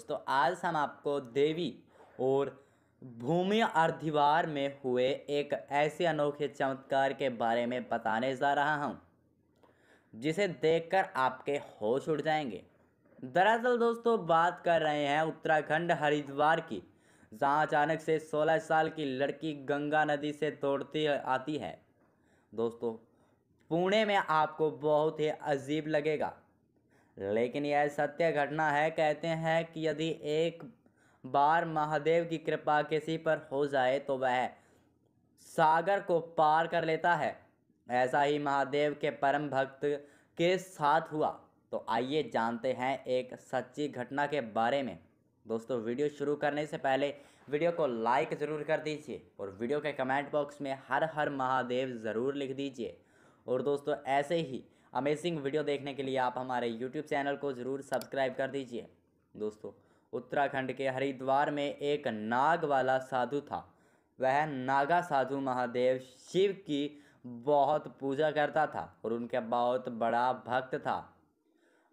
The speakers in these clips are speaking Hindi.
दोस्तों आज हम आपको देवी और भूमि और दीवार में हुए एक ऐसे अनोखे चमत्कार के बारे में बताने जा रहा हूँ जिसे देखकर आपके होश उड़ जाएंगे दरअसल दोस्तों बात कर रहे हैं उत्तराखंड हरिद्वार की जहाँ अचानक से 16 साल की लड़की गंगा नदी से दौड़ती आती है दोस्तों पुणे में आपको बहुत ही अजीब लगेगा लेकिन यह सत्य घटना है कहते हैं कि यदि एक बार महादेव की कृपा किसी पर हो जाए तो वह सागर को पार कर लेता है ऐसा ही महादेव के परम भक्त के साथ हुआ तो आइए जानते हैं एक सच्ची घटना के बारे में दोस्तों वीडियो शुरू करने से पहले वीडियो को लाइक ज़रूर कर दीजिए और वीडियो के कमेंट बॉक्स में हर हर महादेव ज़रूर लिख दीजिए और दोस्तों ऐसे ही अमेजिंग वीडियो देखने के लिए आप हमारे यूट्यूब चैनल को ज़रूर सब्सक्राइब कर दीजिए दोस्तों उत्तराखंड के हरिद्वार में एक नाग वाला साधु था वह नागा साधु महादेव शिव की बहुत पूजा करता था और उनका बहुत बड़ा भक्त था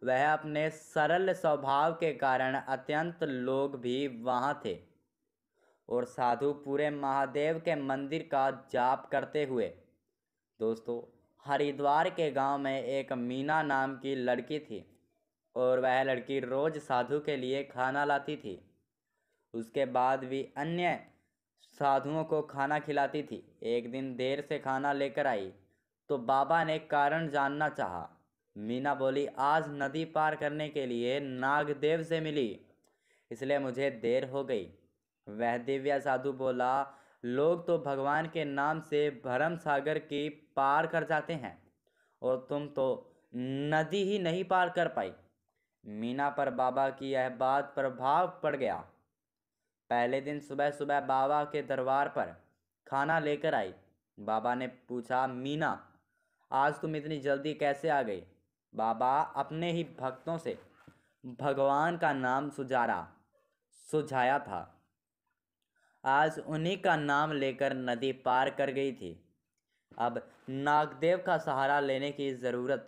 वह अपने सरल स्वभाव के कारण अत्यंत लोग भी वहाँ थे और साधु पूरे महादेव के मंदिर का जाप करते हुए दोस्तों हरिद्वार के गांव में एक मीना नाम की लड़की थी और वह लड़की रोज़ साधु के लिए खाना लाती थी उसके बाद भी अन्य साधुओं को खाना खिलाती थी एक दिन देर से खाना लेकर आई तो बाबा ने कारण जानना चाहा मीना बोली आज नदी पार करने के लिए नागदेव से मिली इसलिए मुझे देर हो गई वह दिव्या साधु बोला लोग तो भगवान के नाम से भरम सागर की पार कर जाते हैं और तुम तो नदी ही नहीं पार कर पाई मीना पर बाबा की यह बात प्रभाव पड़ गया पहले दिन सुबह सुबह बाबा के दरबार पर खाना लेकर आई बाबा ने पूछा मीना आज तुम इतनी जल्दी कैसे आ गई बाबा अपने ही भक्तों से भगवान का नाम सुझारा सुझाया था आज उन्हीं का नाम लेकर नदी पार कर गई थी अब नागदेव का सहारा लेने की ज़रूरत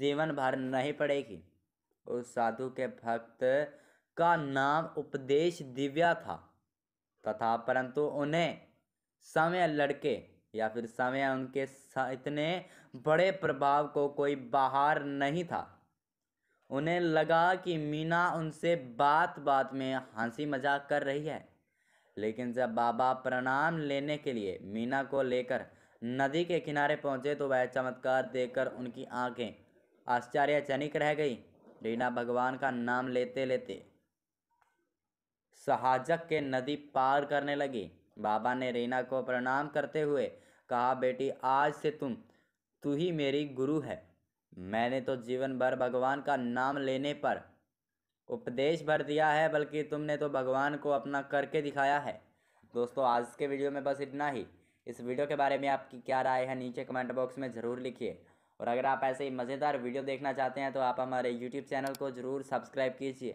जीवन भर नहीं पड़ेगी उस साधु के भक्त का नाम उपदेश दिव्या था तथा परंतु उन्हें समय लड़के या फिर समय उनके इतने बड़े प्रभाव को कोई बाहर नहीं था उन्हें लगा कि मीना उनसे बात बात में हंसी मजाक कर रही है लेकिन जब बाबा प्रणाम लेने के लिए मीना को लेकर नदी के किनारे पहुंचे तो वह चमत्कार देखकर उनकी आंखें आश्चर्यचनिक रह गई रीना भगवान का नाम लेते लेते सहाजक के नदी पार करने लगी बाबा ने रीना को प्रणाम करते हुए कहा बेटी आज से तुम तू ही मेरी गुरु है मैंने तो जीवन भर भगवान का नाम लेने पर उपदेश भर दिया है बल्कि तुमने तो भगवान को अपना करके दिखाया है दोस्तों आज के वीडियो में बस इतना ही इस वीडियो के बारे में आपकी क्या राय है नीचे कमेंट बॉक्स में ज़रूर लिखिए और अगर आप ऐसे ही मज़ेदार वीडियो देखना चाहते हैं तो आप हमारे यूट्यूब चैनल को ज़रूर सब्सक्राइब कीजिए